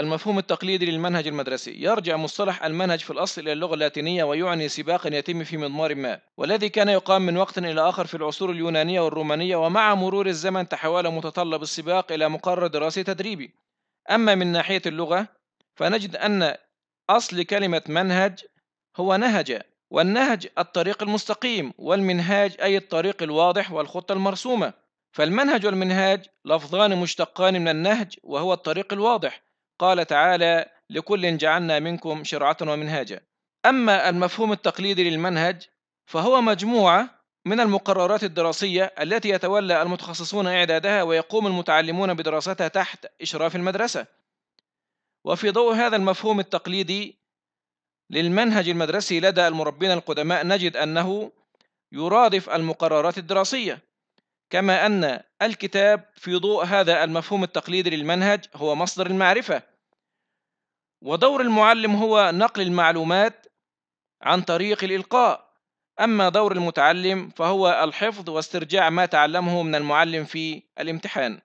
المفهوم التقليدي للمنهج المدرسي يرجع مصطلح المنهج في الأصل إلى اللغة اللاتينية ويعني سباقا يتم في مضمار ما والذي كان يقام من وقت إلى آخر في العصور اليونانية والرومانية ومع مرور الزمن تحول متطلب السباق إلى مقرر دراسي تدريبي أما من ناحية اللغة فنجد أن أصل كلمة منهج هو نهج والنهج الطريق المستقيم والمنهاج أي الطريق الواضح والخطة المرسومة فالمنهج والمنهاج لفظان مشتقان من النهج وهو الطريق الواضح قال تعالى لكل جعلنا منكم شرعة ومنهاجا أما المفهوم التقليدي للمنهج فهو مجموعة من المقررات الدراسية التي يتولى المتخصصون إعدادها ويقوم المتعلمون بدراستها تحت إشراف المدرسة وفي ضوء هذا المفهوم التقليدي للمنهج المدرسي لدى المربين القدماء نجد أنه يرادف المقررات الدراسية كما أن الكتاب في ضوء هذا المفهوم التقليدي للمنهج هو مصدر المعرفة ودور المعلم هو نقل المعلومات عن طريق الإلقاء أما دور المتعلم فهو الحفظ واسترجاع ما تعلمه من المعلم في الامتحان